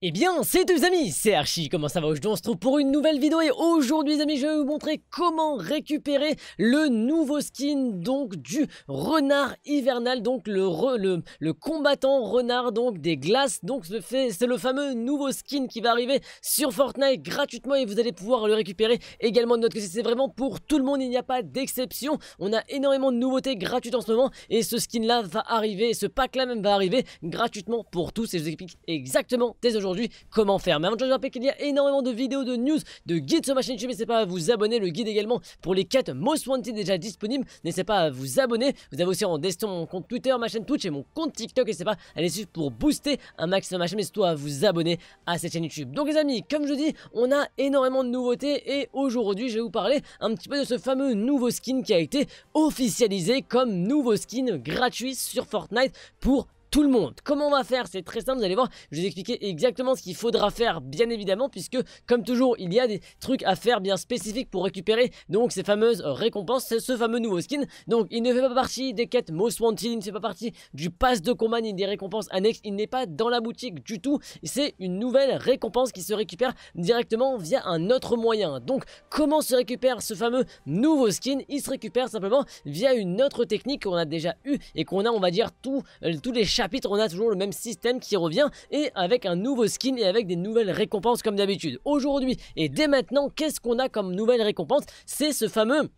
Eh bien, c'est les amis, c'est Archie, comment ça va Aujourd'hui on se retrouve pour une nouvelle vidéo et aujourd'hui les amis je vais vous montrer comment récupérer le nouveau skin donc du renard hivernal, donc le, le, combattant renard donc des glaces, donc c'est le fameux nouveau skin qui va arriver sur Fortnite gratuitement et vous allez pouvoir le récupérer également de notre côté, c'est vraiment pour tout le monde, il n'y a pas d'exception, on a énormément de nouveautés gratuites en ce moment et ce skin là va arriver, ce pack là même va arriver gratuitement pour tous et je vous explique exactement dès aujourd'hui comment faire. Mais avant de vous rappeler qu'il y a énormément de vidéos, de news, de guides sur ma chaîne YouTube, n'hésitez pas à vous abonner. Le guide également pour les quêtes Most Wanted déjà disponibles. N'hésitez pas à vous abonner. Vous avez aussi en destin mon compte Twitter, ma chaîne Twitch et mon compte TikTok. N'hésitez pas à les suivre pour booster un maximum ma chaîne, mais toi à vous abonner à cette chaîne YouTube. Donc les amis, comme je dis, on a énormément de nouveautés et aujourd'hui je vais vous parler un petit peu de ce fameux nouveau skin qui a été officialisé comme nouveau skin gratuit sur Fortnite pour tout le monde. Comment on va faire C'est très simple, vous allez voir, je vais vous expliquer exactement ce qu'il faudra faire, bien évidemment, puisque comme toujours, il y a des trucs à faire bien spécifiques pour récupérer donc ces fameuses récompenses, ce fameux nouveau skin. Donc il ne fait pas partie des quêtes Most Wanted, il ne fait pas partie du pass de combat ni des récompenses annexes, il n'est pas dans la boutique du tout, c'est une nouvelle récompense qui se récupère directement via un autre moyen. Donc comment se récupère ce fameux nouveau skin Il se récupère simplement via une autre technique qu'on a déjà eue et qu'on a on va dire tout, euh, tous les chapitre, on a toujours le même système qui revient et avec un nouveau skin et avec des nouvelles récompenses comme d'habitude. Aujourd'hui et dès maintenant, qu'est-ce qu'on a comme nouvelle récompense C'est ce fameux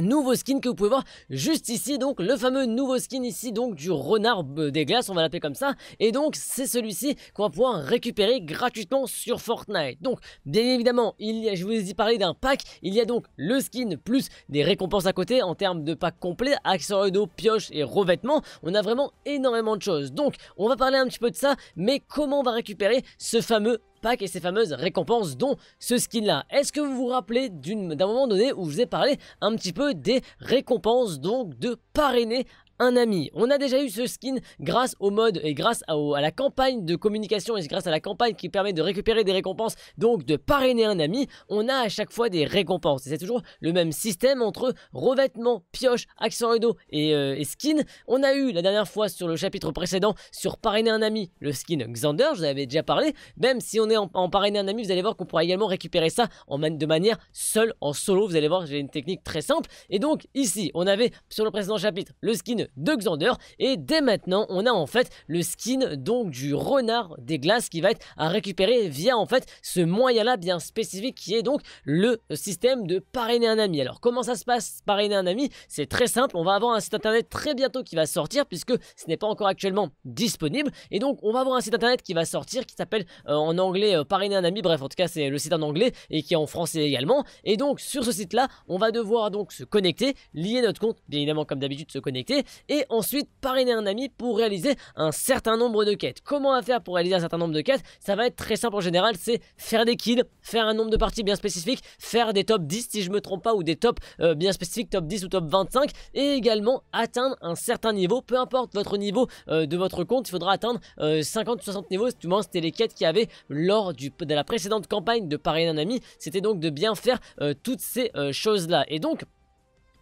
Nouveau skin que vous pouvez voir juste ici, donc le fameux nouveau skin ici, donc du renard euh, des glaces, on va l'appeler comme ça. Et donc c'est celui-ci qu'on va pouvoir récupérer gratuitement sur Fortnite. Donc bien évidemment, il y a, je vous ai parlé d'un pack, il y a donc le skin plus des récompenses à côté en termes de pack complet, accessoires pioche et revêtements. On a vraiment énormément de choses. Donc on va parler un petit peu de ça, mais comment on va récupérer ce fameux et ses fameuses récompenses dont ce skin-là. Est-ce que vous vous rappelez d'un moment donné où je vous ai parlé un petit peu des récompenses donc de parrainer un ami. On a déjà eu ce skin grâce au mode et grâce à, la campagne de communication et grâce à la campagne qui permet de récupérer des récompenses, donc de parrainer un ami, on a à chaque fois des récompenses. Et c'est toujours le même système entre Revêtement, pioche, action et, euh, et skin. On a eu la dernière fois sur le chapitre précédent sur parrainer un ami le skin Xander, je vous avais déjà parlé. Même si on est en, parrainer un ami, vous allez voir qu'on pourra également récupérer ça en de manière seule, en solo. Vous allez voir, j'ai une technique très simple. Et donc ici, on avait sur le précédent chapitre le skin de Xander. Et dès maintenant, on a en fait le skin donc du renard des glaces qui va être à récupérer via en fait ce moyen-là bien spécifique qui est donc le système de parrainer un ami. Alors comment ça se passe parrainer un ami C'est très simple, on va avoir un site internet très bientôt qui va sortir puisque ce n'est pas encore actuellement disponible. Et donc on va avoir un site internet qui va sortir qui s'appelle euh, en anglais euh, parrainer un ami, bref en tout cas c'est le site en anglais et qui est en français également. Et donc sur ce site là, on va devoir donc se connecter, lier notre compte, bien évidemment comme d'habitude se connecter et ensuite parrainer un ami pour réaliser un certain nombre de quêtes. Comment faire pour réaliser un certain nombre de quêtes Ça va être très simple en général, c'est faire des kills, faire un nombre de parties bien spécifique, faire des top 10 si je me trompe pas, ou des top euh, bien spécifiques, top 10 ou top 25, et également atteindre un certain niveau, peu importe votre niveau euh, de votre compte, il faudra atteindre 50 euh, 60 niveaux, le moins c'était les quêtes qu'il y avait lors de la précédente campagne de parrainer un ami, c'était donc de bien faire toutes ces choses-là. Et donc,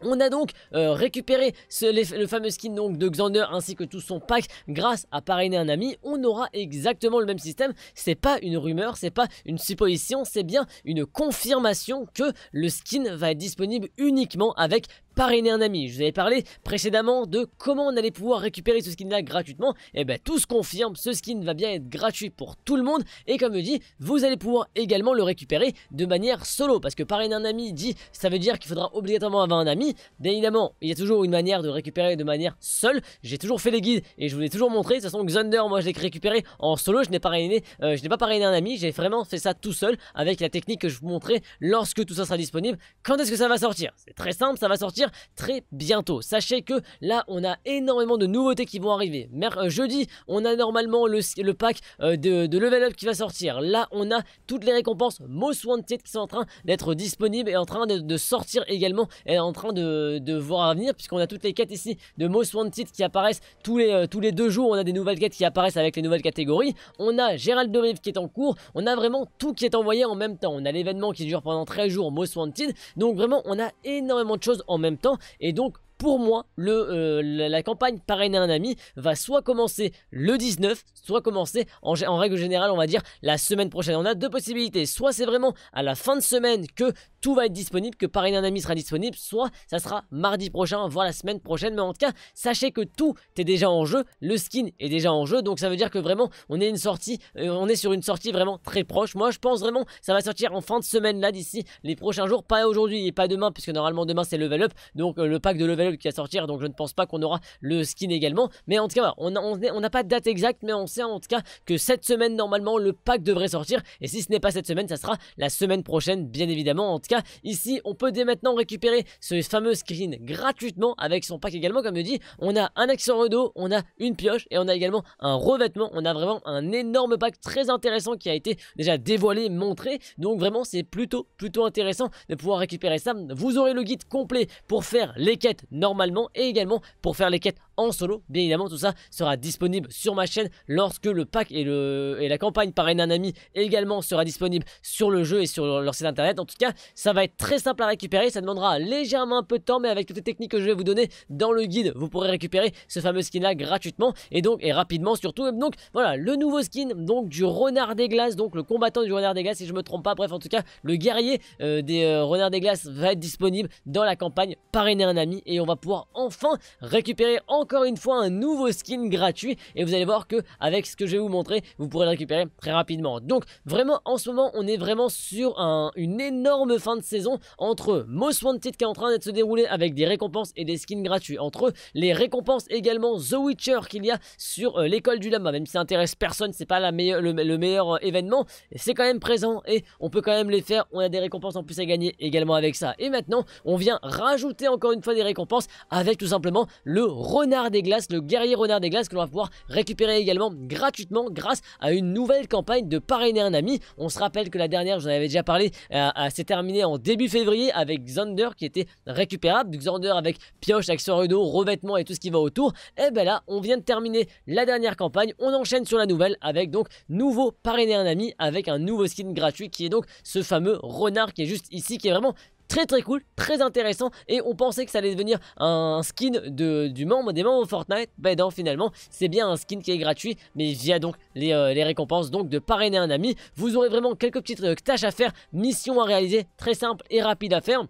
on a donc euh, récupéré le fameux skin donc de Xander ainsi que tout son pack grâce à parrainer un ami. On aura exactement le même système. C'est pas une rumeur, c'est pas une supposition, c'est bien une confirmation que le skin va être disponible uniquement avec parrainer un ami. Je vous avais parlé précédemment de comment on allait pouvoir récupérer ce skin-là gratuitement. Et eh bien tout se confirme, ce skin va bien être gratuit pour tout le monde. Et comme je dis, vous allez pouvoir également le récupérer de manière solo. Parce que parrainer un ami dit, ça veut dire qu'il faudra obligatoirement avoir un ami. Bien évidemment, il y a toujours une manière de récupérer de manière seule. J'ai toujours fait les guides et je vous l'ai toujours montré. De toute façon, Xander, moi je l'ai récupéré en solo. Je n'ai pas euh, je n'ai pas parrainé un ami. J'ai vraiment fait ça tout seul avec la technique que je vous montrais lorsque tout ça sera disponible. Quand est-ce que ça va sortir C'est très simple, ça va sortir très bientôt. Sachez que là, on a énormément de nouveautés qui vont arriver. Mer euh, jeudi, on a normalement le, pack euh, de, level up qui va sortir. Là, on a toutes les récompenses Most Wanted qui sont en train d'être disponibles et en train de, sortir également et en train de, voir à venir puisqu'on a toutes les quêtes ici de Most Wanted qui apparaissent tous les, euh, tous les deux jours. On a des nouvelles quêtes qui apparaissent avec les nouvelles catégories. On a Gérald de Rive qui est en cours. On a vraiment tout qui est envoyé en même temps. On a l'événement qui dure pendant 13 jours Most Wanted. Donc vraiment, on a énormément de choses en même temps temps. Et donc, pour moi, le, euh, la, campagne parrainer un ami va soit commencer le 19, soit commencer en, en, règle générale, on va dire la semaine prochaine. On a deux possibilités. Soit c'est vraiment à la fin de semaine que tout va être disponible, que Paris d'un ami sera disponible, soit ça sera mardi prochain, voire la semaine prochaine. Mais en tout cas, sachez que tout est déjà en jeu, le skin est déjà en jeu, donc ça veut dire que vraiment on est une sortie, euh, on est sur une sortie vraiment très proche. Moi, je pense vraiment ça va sortir en fin de semaine là d'ici les prochains jours, pas aujourd'hui et pas demain, puisque normalement demain c'est level up, donc euh, le pack de level up qui va sortir, donc je ne pense pas qu'on aura le skin également. Mais en tout cas, on n'a pas de date exacte, mais on sait en tout cas que cette semaine normalement le pack devrait sortir, et si ce n'est pas cette semaine, ça sera la semaine prochaine, bien évidemment. En tout cas, ici, on peut dès maintenant récupérer ce fameux screen gratuitement avec son pack également, comme je dis. On a un accessoire redo on a une pioche et on a également un revêtement. On a vraiment un énorme pack très intéressant qui a été déjà dévoilé, montré. Donc vraiment, c'est plutôt, plutôt intéressant de pouvoir récupérer ça. Vous aurez le guide complet pour faire les quêtes normalement et également pour faire les quêtes en solo. Bien évidemment, tout ça sera disponible sur ma chaîne lorsque le pack et, le, et la campagne par un ami également sera disponible sur le jeu et sur leur site internet. En tout cas, ça va être très simple à récupérer, ça demandera légèrement un peu de temps, mais avec toutes les techniques que je vais vous donner dans le guide, vous pourrez récupérer ce fameux skin là gratuitement et donc et rapidement surtout. donc voilà, le nouveau skin donc du renard des glaces, donc le combattant du renard des glaces si je me trompe pas. Bref, en tout cas, le guerrier euh, des euh, renards des glaces va être disponible dans la campagne parrainer un ami et on va pouvoir enfin récupérer encore une fois un nouveau skin gratuit et vous allez voir que avec ce que je vais vous montrer, vous pourrez le récupérer très rapidement. Donc vraiment en ce moment, on est vraiment sur une énorme fin de saison entre Most Wanted qui est en train d'être se dérouler avec des récompenses et des skins gratuits, entre les récompenses également The Witcher qu'il y a sur euh, l'école du lama, même si ça intéresse personne, c'est pas la le, meilleur euh, événement, c'est quand même présent et on peut quand même les faire, on a des récompenses en plus à gagner également avec ça. Et maintenant, on vient rajouter encore une fois des récompenses avec tout simplement le renard des glaces, le guerrier renard des glaces que l'on va pouvoir récupérer également gratuitement grâce à une nouvelle campagne de parrainer un ami. On se rappelle que la dernière, j'en avais déjà parlé, c'est euh, s'est terminée en début février avec Xander qui était récupérable. Xander avec pioche, action rudo, revêtement et tout ce qui va autour. Et eh ben là, on vient de terminer la dernière campagne. On enchaîne sur la nouvelle avec donc nouveau parrainer un ami avec un nouveau skin gratuit qui est donc ce fameux renard qui est juste ici, qui est vraiment très très cool, très intéressant et on pensait que ça allait devenir un skin de, du membre, des membres Fortnite, Ben non finalement c'est bien un skin qui est gratuit mais via donc les, euh, les récompenses donc de parrainer un ami, vous aurez vraiment quelques petites euh, tâches à faire, missions à réaliser, très simple et rapide à faire.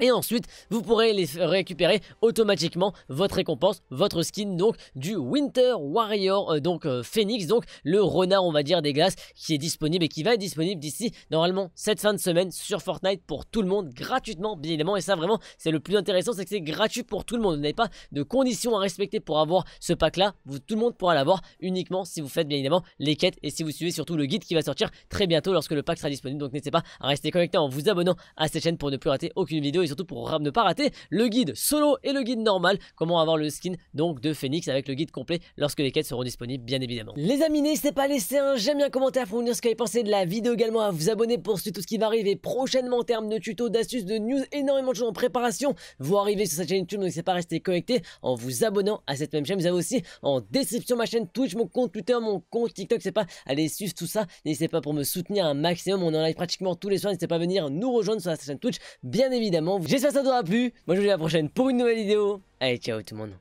Et ensuite, vous pourrez les récupérer automatiquement votre récompense, votre skin donc du Winter Warrior, euh, donc euh, Phoenix, donc le renard on va dire des glaces qui est disponible et qui va être disponible d'ici normalement cette fin de semaine sur Fortnite pour tout le monde gratuitement bien évidemment. Et ça vraiment c'est le plus intéressant, c'est que c'est gratuit pour tout le monde. Vous n'avez pas de conditions à respecter pour avoir ce pack là. Vous, tout le monde pourra l'avoir uniquement si vous faites bien évidemment les quêtes et si vous suivez surtout le guide qui va sortir très bientôt lorsque le pack sera disponible. Donc n'hésitez pas à rester connecté en vous abonnant à cette chaîne pour ne plus rater aucune vidéo surtout pour ne pas rater le guide solo et le guide normal, comment avoir le skin donc de Phoenix avec le guide complet lorsque les quêtes seront disponibles bien évidemment. Les amis, n'hésitez pas à laisser un j'aime bien, un commentaire pour nous dire ce que vous avez pensé de la vidéo également, à vous abonner pour suivre tout ce qui va arriver prochainement en termes de tutos, d'astuces, de news, énormément de choses en préparation. Vous arrivez sur cette chaîne YouTube, donc n'hésitez pas à rester connecté en vous abonnant à cette même chaîne. Vous avez aussi en description ma chaîne Twitch, mon compte Twitter, mon compte TikTok, c'est pas allez suivre tout ça. N'hésitez pas pour me soutenir un maximum, on en live pratiquement tous les soirs, n'hésitez pas à venir nous rejoindre sur la chaîne Twitch, bien évidemment. J'espère que ça t'aura plu. Moi, je vous dis à la prochaine pour une nouvelle vidéo. Allez, ciao tout le monde.